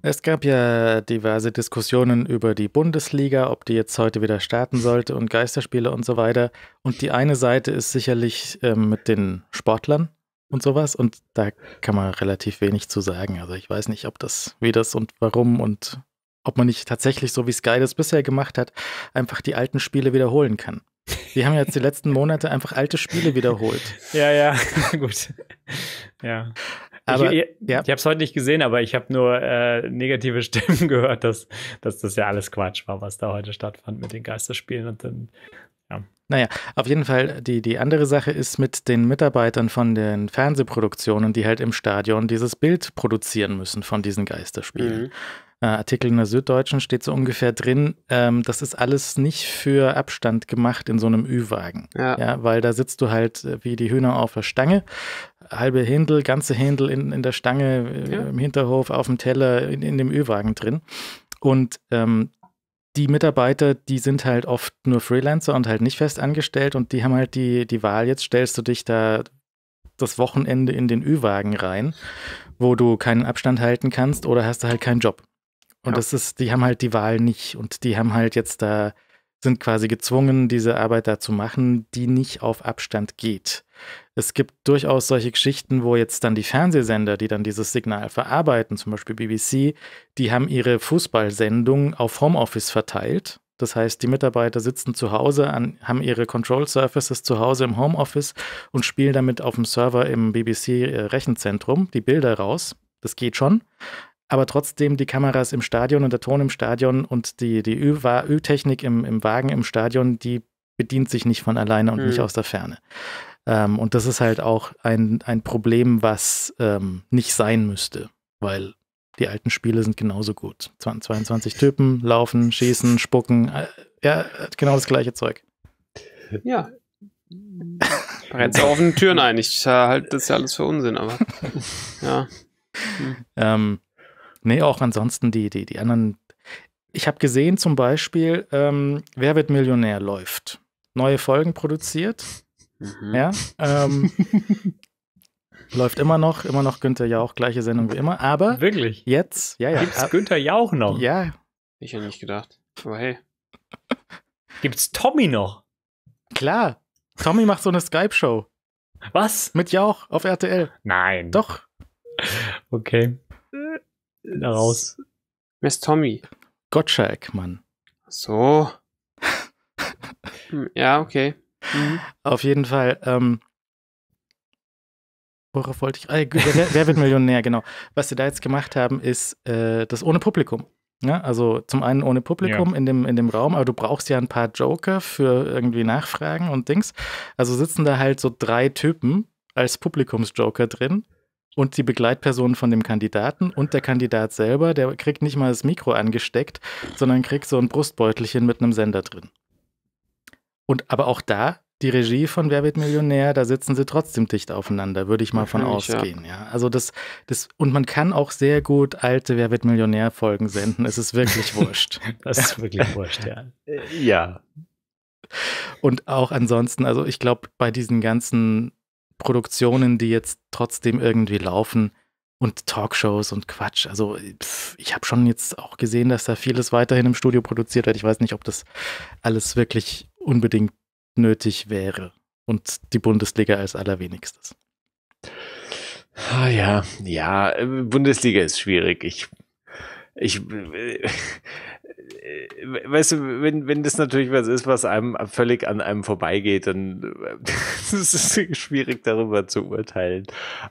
Es gab ja diverse Diskussionen über die Bundesliga, ob die jetzt heute wieder starten sollte und Geisterspiele und so weiter. Und die eine Seite ist sicherlich äh, mit den Sportlern und sowas. Und da kann man relativ wenig zu sagen. Also ich weiß nicht, ob das, wie das und warum und ob man nicht tatsächlich, so wie Sky das bisher gemacht hat, einfach die alten Spiele wiederholen kann. Die haben jetzt die letzten Monate einfach alte Spiele wiederholt. Ja, ja, gut. Ja. Aber, ich, ja. ich habe es heute nicht gesehen, aber ich habe nur äh, negative Stimmen gehört, dass, dass das ja alles Quatsch war, was da heute stattfand mit den Geisterspielen und dann, ja. Naja, auf jeden Fall, die, die andere Sache ist mit den Mitarbeitern von den Fernsehproduktionen, die halt im Stadion dieses Bild produzieren müssen von diesen Geisterspielen. Mhm äh, Artikel in der Süddeutschen steht so ungefähr drin, ähm, das ist alles nicht für Abstand gemacht in so einem Ü-Wagen. Ja. ja. weil da sitzt du halt äh, wie die Hühner auf der Stange. Halbe Händel, ganze Händel in, in der Stange, äh, ja. im Hinterhof, auf dem Teller, in, in dem Ü-Wagen drin. Und ähm, die Mitarbeiter, die sind halt oft nur Freelancer und halt nicht fest angestellt und die haben halt die, die Wahl, jetzt stellst du dich da das Wochenende in den Ü-Wagen rein, wo du keinen Abstand halten kannst oder hast du halt keinen Job. Und ja. das ist, die haben halt die Wahl nicht und die haben halt jetzt da, sind quasi gezwungen, diese Arbeit da zu machen, die nicht auf Abstand geht. Es gibt durchaus solche Geschichten, wo jetzt dann die Fernsehsender, die dann dieses Signal verarbeiten, zum Beispiel BBC, die haben ihre Fußballsendung auf Homeoffice verteilt. Das heißt, die Mitarbeiter sitzen zu Hause, an, haben ihre Control Surfaces zu Hause im Homeoffice und spielen damit auf dem Server im BBC-Rechenzentrum äh, die Bilder raus. Das geht schon aber trotzdem die Kameras im Stadion und der Ton im Stadion und die, die Ü-Technik im, im Wagen im Stadion, die bedient sich nicht von alleine und mhm. nicht aus der Ferne. Ähm, und das ist halt auch ein, ein Problem, was ähm, nicht sein müsste, weil die alten Spiele sind genauso gut. 22 Typen laufen, schießen, spucken, äh, ja, genau das gleiche Zeug. Ja. Rennt so auf den Türen ein. Ich äh, halte das ja alles für Unsinn, aber ja. Hm. Ähm, Nee, auch ansonsten die, die, die anderen. Ich habe gesehen zum Beispiel, ähm, Wer wird Millionär läuft. Neue Folgen produziert. Mhm. Ja. Ähm, läuft immer noch, immer noch Günther Jauch, gleiche Sendung wie immer. Aber wirklich? Jetzt, ja, ja. Gibt es Günther Jauch noch? Ja. Ich hätte nicht gedacht. Aber hey. Gibt's Tommy noch? Klar. Tommy macht so eine Skype-Show. Was? Mit Jauch auf RTL. Nein. Doch. Okay. Äh, raus. Wer ist Tommy? Gottschalk, Mann. So. Hm, ja, okay. Mhm. Auf jeden Fall. Ähm, worauf wollte ich? Äh, wer, wer, wird Millionär? Genau. Was sie da jetzt gemacht haben, ist äh, das ohne Publikum. Ja, ne? also zum einen ohne Publikum ja. in, dem, in dem Raum, aber du brauchst ja ein paar Joker für irgendwie Nachfragen und Dings. Also sitzen da halt so drei Typen als Publikumsjoker drin und die Begleitperson von dem Kandidaten und der Kandidat selber, der kriegt nicht mal das Mikro angesteckt, sondern kriegt so ein Brustbeutelchen mit einem Sender drin. Und aber auch da die Regie von Wer wird Millionär, da sitzen sie trotzdem dicht aufeinander, würde ich mal von ausgehen. Ja. ja. Also das, das, und man kann auch sehr gut alte Wer wird Millionär-Folgen senden. Es ist wirklich wurscht. das ist wirklich wurscht, ja. Ja. Und auch ansonsten, also ich glaube, bei diesen ganzen Produktionen, die jetzt trotzdem irgendwie laufen und Talkshows und Quatsch. Also pff, ich habe schon jetzt auch gesehen, dass da vieles weiterhin im Studio produziert wird. Ich weiß nicht, ob das alles wirklich unbedingt nötig wäre und die Bundesliga als allerwenigstes. Ah ja, ja, äh, Bundesliga ist schwierig. Ich ich, äh, äh, weißt du, wenn, wenn das natürlich was ist, was einem völlig an einem vorbeigeht, dann äh, ist es schwierig darüber zu urteilen.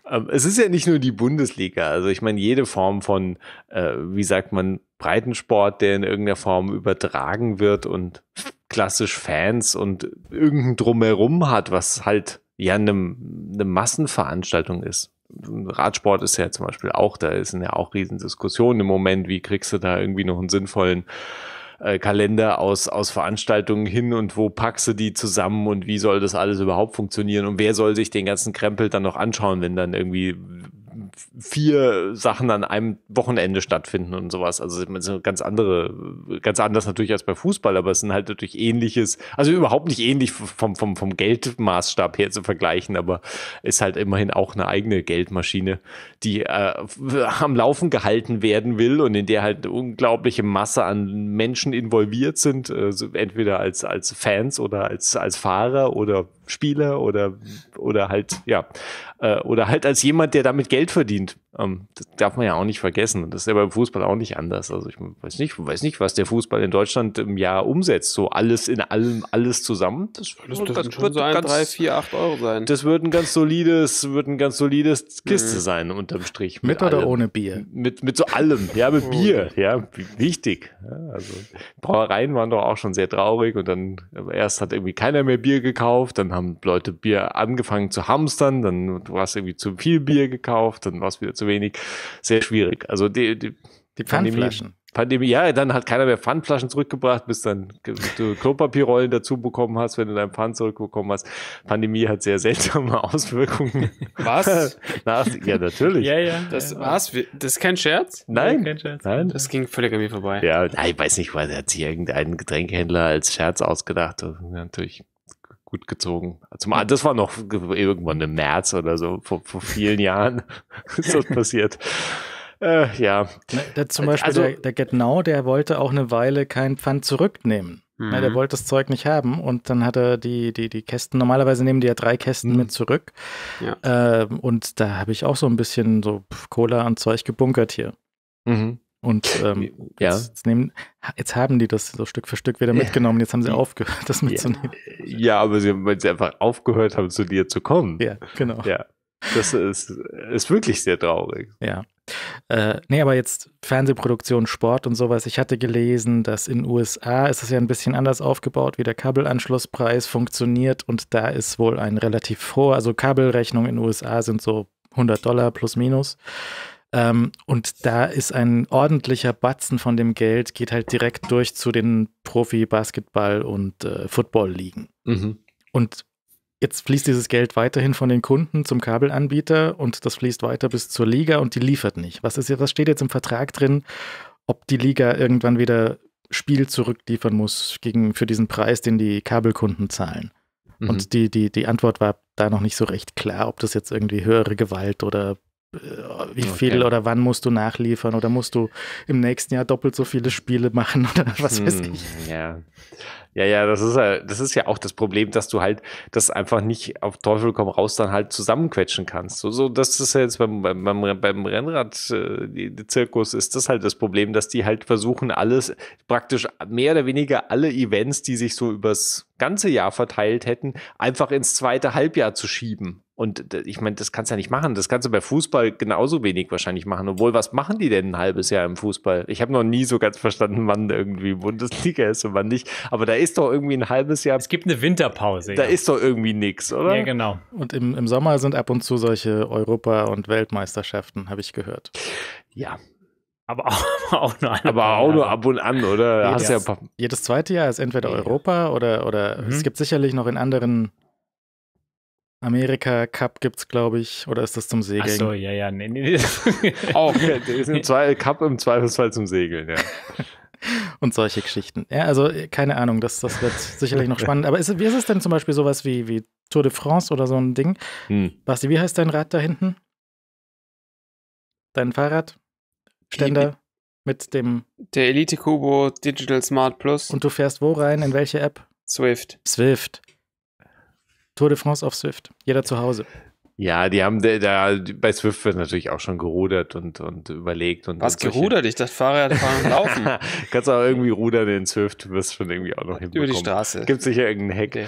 Ähm, es ist ja nicht nur die Bundesliga. Also ich meine, jede Form von, äh, wie sagt man, Breitensport, der in irgendeiner Form übertragen wird und klassisch Fans und irgendein Drumherum hat, was halt ja eine, eine Massenveranstaltung ist. Radsport ist ja zum Beispiel auch, da sind ja auch Riesendiskussionen im Moment, wie kriegst du da irgendwie noch einen sinnvollen äh, Kalender aus, aus Veranstaltungen hin und wo packst du die zusammen und wie soll das alles überhaupt funktionieren und wer soll sich den ganzen Krempel dann noch anschauen, wenn dann irgendwie vier Sachen an einem Wochenende stattfinden und sowas. Also sind ganz andere, ganz anders natürlich als bei Fußball, aber es sind halt natürlich ähnliches, also überhaupt nicht ähnlich vom, vom, vom Geldmaßstab her zu vergleichen, aber ist halt immerhin auch eine eigene Geldmaschine, die äh, am Laufen gehalten werden will und in der halt eine unglaubliche Masse an Menschen involviert sind, äh, entweder als, als Fans oder als, als Fahrer oder Spieler oder, oder halt, ja, äh, oder halt als jemand, der damit Geld verdient verdient. Ähm, das darf man ja auch nicht vergessen. Und das ist ja beim Fußball auch nicht anders. Also ich weiß nicht, weiß nicht, was der Fußball in Deutschland im Jahr umsetzt. So alles in allem, alles zusammen. Das, das, das wird schon so ein, ganz, drei, vier, acht Euro sein. Das würde ein ganz solides, wird ein ganz solides Kiste mhm. sein, unterm Strich. Mit, mit oder allem. ohne Bier? Mit, mit so allem. Ja, mit oh. Bier. Ja, wichtig. Ja, also Brauereien waren doch auch schon sehr traurig und dann erst hat irgendwie keiner mehr Bier gekauft, dann haben Leute Bier angefangen zu hamstern, dann du hast irgendwie zu viel Bier gekauft, dann 2000 war es wieder zu wenig. Sehr schwierig. Also die, die, die Pandemie. Pandemie, ja, dann hat keiner mehr Pfandflaschen zurückgebracht, bis dann du Klopapierrollen dazu bekommen hast, wenn du dein Pfand zurückbekommen hast. Pandemie hat sehr seltsame Auswirkungen. Was? Nach, ja, natürlich. Ja, ja. Das ja. war's. Das ist kein Scherz? Nein. kein Scherz. Nein. Das ging völlig an mir vorbei. Ja, ich weiß nicht, weil hat sich irgendein Getränkehändler als Scherz ausgedacht. natürlich gut gezogen. Zumal, das war noch irgendwann im März oder so, vor, vor vielen Jahren ist das passiert. Äh, ja. Na, der, zum äh, Beispiel also, der, der Get Now, der wollte auch eine Weile kein Pfand zurücknehmen. Mhm. Na, der mhm. wollte das Zeug nicht haben und dann hat er die, die, die Kästen, normalerweise nehmen die ja drei Kästen mhm. mit zurück. Ja. Äh, und da habe ich auch so ein bisschen so Cola und Zeug gebunkert hier. Mhm. Und ähm, äh, oh, ja. jetzt, jetzt, nehmen, jetzt, haben die das so Stück für Stück wieder mitgenommen. Jetzt haben sie aufgehört, das mitzunehmen. Ja, aber sie, weil sie einfach aufgehört haben, zu dir zu kommen. Ja, genau. Ja, das ist, ist wirklich sehr traurig. Ja. Äh, nee, aber jetzt Fernsehproduktion, Sport und sowas. Ich hatte gelesen, dass in USA ist es ja ein bisschen anders aufgebaut, wie der Kabelanschlusspreis funktioniert und da ist wohl ein relativ hoher, also Kabelrechnungen in USA sind so 100 Dollar plus minus. Ähm, und da ist ein ordentlicher Batzen von dem Geld, geht halt direkt durch zu den Profi-Basketball- und äh, Football-Ligen. Mhm. Und jetzt fließt dieses Geld weiterhin von den Kunden zum Kabelanbieter und das fließt weiter bis zur Liga und die liefert nicht. Was, ist, was steht jetzt im Vertrag drin, ob die Liga irgendwann wieder Spiel zurückliefern muss gegen, für diesen Preis, den die Kabelkunden zahlen? Mhm. Und die, die, die Antwort war da noch nicht so recht klar, ob das jetzt irgendwie höhere Gewalt oder äh, wie viel okay. oder wann musst du nachliefern oder musst du im nächsten Jahr doppelt so viele Spiele machen oder was weiß hm, ich. Ja. Ja, ja, das ist ja, das ist ja auch das Problem, dass du halt das einfach nicht auf Teufel komm raus dann halt zusammenquetschen kannst. So, so das ist ja jetzt beim, beim, beim Rennrad-Zirkus äh, ist das halt das Problem, dass die halt versuchen, alles, praktisch mehr oder weniger alle Events, die sich so übers ganze Jahr verteilt hätten, einfach ins zweite Halbjahr zu schieben. Und ich meine, das kannst du ja nicht machen. Das kannst du bei Fußball genauso wenig wahrscheinlich machen. Obwohl, was machen die denn ein halbes Jahr im Fußball? Ich habe noch nie so ganz verstanden, wann irgendwie Bundesliga ist und wann nicht. Aber da ist doch irgendwie ein halbes Jahr. Es gibt eine Winterpause. Da ja. ist doch irgendwie nichts, oder? Ja, genau. Und im, im Sommer sind ab und zu solche Europa- und Weltmeisterschaften, habe ich gehört. Ja, aber auch, auch nur Aber auch nur ab und an, oder? Jedes, ja jedes zweite Jahr ist entweder Europa oder, oder mhm. es gibt sicherlich noch in anderen Amerika Cup gibt's, glaube ich, oder ist das zum Segeln? Achso, so, ja, ja, nee, nee. Auch, oh, okay, Cup im Zweifelsfall zum Segeln, ja. Und solche Geschichten. Ja, also äh, keine Ahnung, das, das wird sicherlich noch spannend. Aber ist, wie ist es denn zum Beispiel sowas wie, wie Tour de France oder so ein Ding? Hm. Basti, wie heißt dein Rad da hinten? Dein Fahrrad? Ständer mit dem. Der Elite Kubo Digital Smart Plus. Und du fährst wo rein? In welche App? Swift. Swift. Tour de France auf Swift. Jeder zu Hause. Ja, die haben da, bei Swift wird natürlich auch schon gerudert und, und überlegt und. Was und gerudert? Ich dachte Fahrrad fahren und laufen. Kannst auch irgendwie rudern in Swift, du wirst schon irgendwie auch noch hinbekommen. Über die Straße. Gibt sicher irgendeinen Hack. Okay.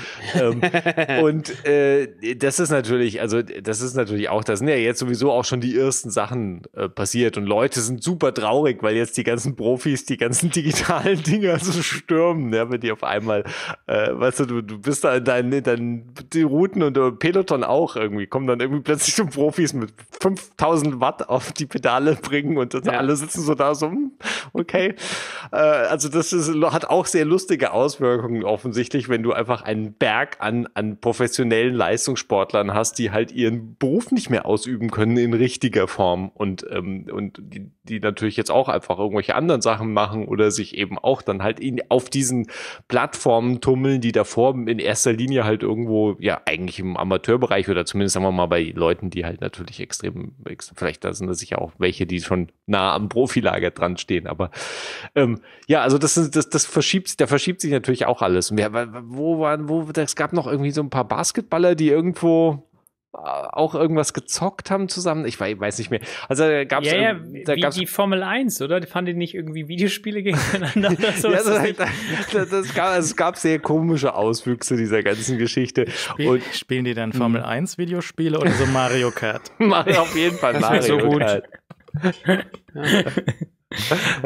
Ähm, und äh, das ist natürlich, also das ist natürlich auch, da sind ja jetzt sowieso auch schon die ersten Sachen äh, passiert und Leute sind super traurig, weil jetzt die ganzen Profis die ganzen digitalen Dinger so stürmen, ne, wenn die auf einmal, äh, weißt du, du, du bist da in deinen, in deinen Routen und äh, Peloton auch irgendwie, kommen dann dann irgendwie plötzlich so Profis mit 5000 Watt auf die Pedale bringen und ja. alle sitzen so da so, hm, okay. Äh, also das ist, hat auch sehr lustige Auswirkungen offensichtlich, wenn du einfach einen Berg an, an professionellen Leistungssportlern hast, die halt ihren Beruf nicht mehr ausüben können in richtiger Form und, ähm, und die, die natürlich jetzt auch einfach irgendwelche anderen Sachen machen oder sich eben auch dann halt in, auf diesen Plattformen tummeln, die davor in erster Linie halt irgendwo ja eigentlich im Amateurbereich oder zumindest sagen wir mal bei Leuten, die halt natürlich extrem, vielleicht da sind das sicher auch welche, die schon nah am Profilager dran stehen, aber ähm, ja, also das, ist, das, das verschiebt, da verschiebt sich natürlich auch alles. Und wer, wo waren, wo, es gab noch irgendwie so ein paar Basketballer, die irgendwo äh, auch irgendwas gezockt haben zusammen. Ich weiß nicht mehr. Also äh, gab es. Ja, ja, da wie gab's die Formel 1, oder? Fanden die nicht irgendwie Videospiele gegeneinander oder so? ja, also, das, das, gab, also es gab sehr komische Auswüchse dieser ganzen Geschichte. Spiel, und, spielen die dann hm. Formel 1 Videospiele oder so Mario Kart? Mario, auf jeden Fall Mario so gut. Kart.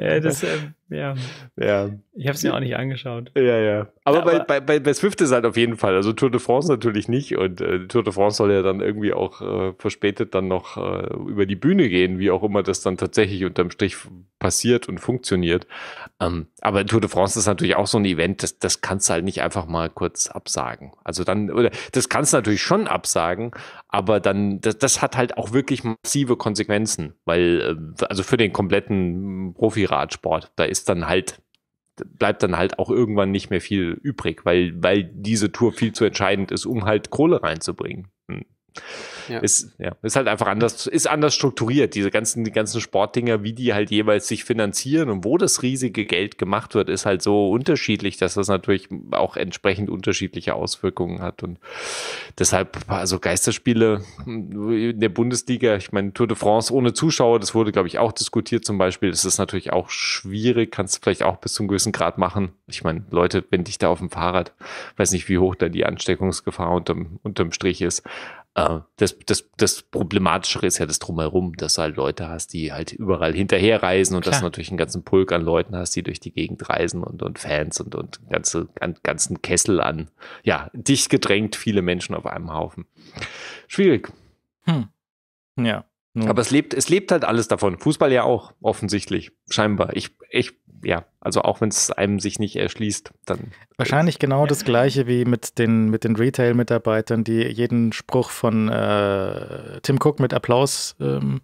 ja, das, ähm, ja. ja. Ich habe es mir auch nicht angeschaut. Ja, ja. Aber, Aber bei, bei, bei Swift ist halt auf jeden Fall. Also Tour de France natürlich nicht. Und äh, Tour de France soll ja dann irgendwie auch äh, verspätet dann noch äh, über die Bühne gehen, wie auch immer das dann tatsächlich unterm Strich passiert und funktioniert. Ähm, aber Tour de France ist natürlich auch so ein Event, das, das kannst du halt nicht einfach mal kurz absagen. Also dann, oder das kannst du natürlich schon absagen, aber dann, das, das hat halt auch wirklich massive Konsequenzen, weil, äh, also für den kompletten Profiradsport, da ist ist dann halt, bleibt dann halt auch irgendwann nicht mehr viel übrig, weil, weil diese Tour viel zu entscheidend ist, um halt Kohle reinzubringen. Hm. Ja. Ist, ja, ist halt einfach anders, ist anders strukturiert. Diese ganzen, die ganzen Sportdinger, wie die halt jeweils sich finanzieren und wo das riesige Geld gemacht wird, ist halt so unterschiedlich, dass das natürlich auch entsprechend unterschiedliche Auswirkungen hat. Und deshalb, also Geisterspiele in der Bundesliga, ich meine, Tour de France ohne Zuschauer, das wurde, glaube ich, auch diskutiert zum Beispiel. Das ist natürlich auch schwierig, kannst du vielleicht auch bis zu einem gewissen Grad machen. Ich meine, Leute, wenn dich da auf dem Fahrrad, weiß nicht, wie hoch da die Ansteckungsgefahr unterm, unterm Strich ist. Äh, das das, das, das Problematischere ist ja das Drumherum, dass du halt Leute hast, die halt überall hinterher reisen und Klar. dass du natürlich einen ganzen Pulk an Leuten hast, die durch die Gegend reisen und, und Fans und, und ganze, ganzen Kessel an, ja, dicht gedrängt, viele Menschen auf einem Haufen. Schwierig. Hm. Ja. Ja. Aber es lebt, es lebt halt alles davon. Fußball ja auch, offensichtlich, scheinbar. Ich, ich, ja, also auch wenn es einem sich nicht erschließt, dann. Äh, Wahrscheinlich genau das gleiche wie mit den, mit den Retail-Mitarbeitern, die jeden Spruch von äh, Tim Cook mit Applaus ähm,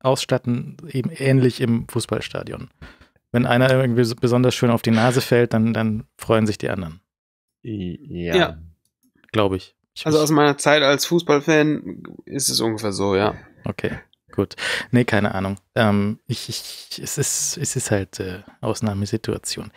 ausstatten, eben ähnlich im Fußballstadion. Wenn einer irgendwie besonders schön auf die Nase fällt, dann, dann freuen sich die anderen. Ja. ja. Glaube ich. ich. Also aus meiner Zeit als Fußballfan ist es ungefähr so, ja. Okay, gut. Nee, keine Ahnung. Ähm, ich, ich, es, ist, es ist halt äh, Ausnahmesituation.